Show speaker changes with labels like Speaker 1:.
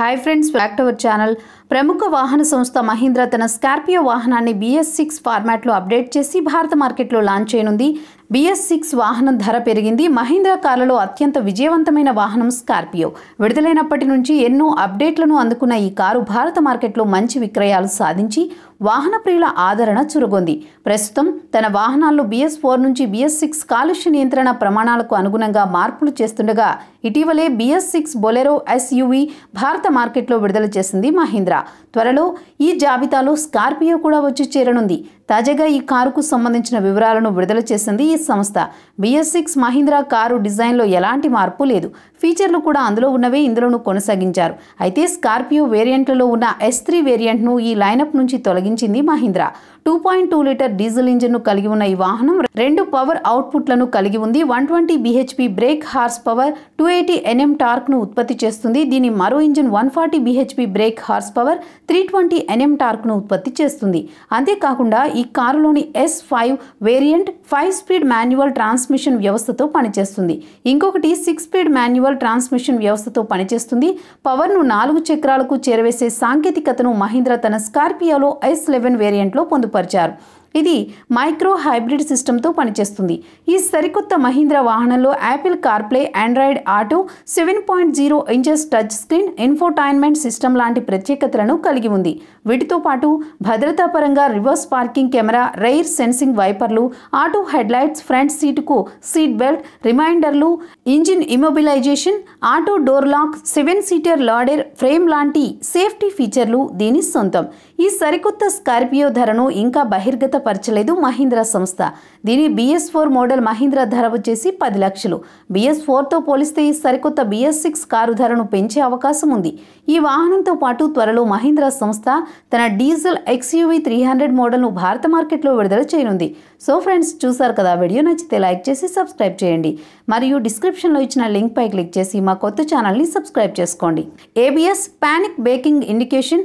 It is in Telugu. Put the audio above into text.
Speaker 1: hi friends back to our channel ప్రముఖ వాహన సంస్థ మహీంద్ర తన స్కార్పియో వాహనాన్ని బిఎస్ సిక్స్ ఫార్మాట్లో అప్డేట్ చేసి భారత మార్కెట్లో లాంచ్ చేయనుంది బీఎస్ సిక్స్ వాహనం ధర పెరిగింది మహీంద్రా కార్లలో అత్యంత విజయవంతమైన వాహనం స్కార్పియో విడుదలైనప్పటి నుంచి ఎన్నో అప్డేట్లను అందుకున్న ఈ కారు భారత మార్కెట్లో మంచి విక్రయాలు సాధించి వాహన ప్రియుల ఆదరణ చురుగొంది ప్రస్తుతం తన వాహనాల్లో బిఎస్ ఫోర్ నుంచి బీఎస్ సిక్స్ కాలుష్య నియంత్రణ ప్రమాణాలకు అనుగుణంగా మార్పులు చేస్తుండగా ఇటీవలే బీఎస్ సిక్స్ బొలెరో ఎస్యూవి భారత మార్కెట్లో విడుదల చేసింది మహీంద్రా త్వరలో ఈ జాబితాలో స్కార్పియో కూడా వచ్చి చేరనుంది తాజాగా ఈ కారుకు సంబంధించిన వివరాలను విడుదల చేసింది ఈ సంస్థ బిఎస్ సిక్స్ మహీంద్రా కారు డిజైన్లో ఎలాంటి మార్పు లేదు ఫీచర్లు కూడా అందులో ఉన్నవే ఇందులోనూ కొనసాగించారు అయితే స్కార్పియో వేరియంట్లలో ఉన్న ఎస్ త్రీ వేరియంట్ను ఈ లైనప్ నుంచి తొలగించింది Mahindra two point two litre diesel ఇంజిన్ను కలిగి ఉన్న ఈ వాహనం రెండు పవర్ అవుట్పుట్లను కలిగి ఉంది one twenty BHP brake horse power two eighty NM టార్క్ను ఉత్పత్తి చేస్తుంది దీని మరో engine one forty BHP brake horse power three twenty NM టార్క్ను ఉత్పత్తి చేస్తుంది అంతేకాకుండా ఈ కారులోని S five variant five speed manual transmission వ్యవస్థతో పనిచేస్తుంది ఇంకొకటి సిక్స్ స్పీడ్ మాన్యువల్ ట్రాన్స్మిషన్ వ్యవస్థతో పనిచేస్తుంది పవర్ను నాలుగు చక్రాలకు చేరవేసే సాంకేతికతను మహీంద్ర తన స్కార్పియోలో ఎస్ లెవెన్ వేరియంట్లో పొందుపరిచారు ఇది మైక్రో హైబ్రిడ్ సిస్టంతో పనిచేస్తుంది ఈ సరికొత్త మహీంద్ర వాహనంలో Apple CarPlay Android Auto seven point zero inches touch screen infotainment system లాంటి ప్రత్యేకతలను కలిగి ఉంది వీటితో పాటు భద్రతాపరంగా reverse parking camera rear sensing వైపర్లు ఆటో హెడ్లైట్స్ ఫ్రంట్ సీటుకు సీట్ బెల్ట్ రిమైండర్లు engine immobilization auto door lock seven seater ladder frame లాంటి సేఫ్టీ ఫీచర్లు దీని సొంతం ఈ సరికొత్త స్కార్పియో ధరను ఇంకా బహిర్గతపరచలేదు మహీంద్రా సంస్థ దీని బీఎస్ ఫోర్ మోడల్ మహీంద్రా ధర వచ్చేసి పది లక్షలు బీఎస్ ఫోర్తో పోలిస్తే ఈ సరికొత్త బీఎస్ సిక్స్ కారు ధరను పెంచే అవకాశం ఉంది ఈ వాహనంతో పాటు త్వరలో మహీంద్రా సంస్థ తన డీజిల్ ఎక్స్యూవీ త్రీ హండ్రెడ్ మోడల్ను భారత మార్కెట్లో విడుదల చేయనుంది సో ఫ్రెండ్స్ చూసారు కదా వీడియో నచ్చితే లైక్ చేసి సబ్స్క్రైబ్ చేయండి మరియు డిస్క్రిప్షన్లో ఇచ్చిన లింక్పై క్లిక్ చేసి మా కొత్త ఛానల్ని సబ్స్క్రైబ్ చేసుకోండి ఏబిఎస్ పానిక్ బేకింగ్ ఇండికేషన్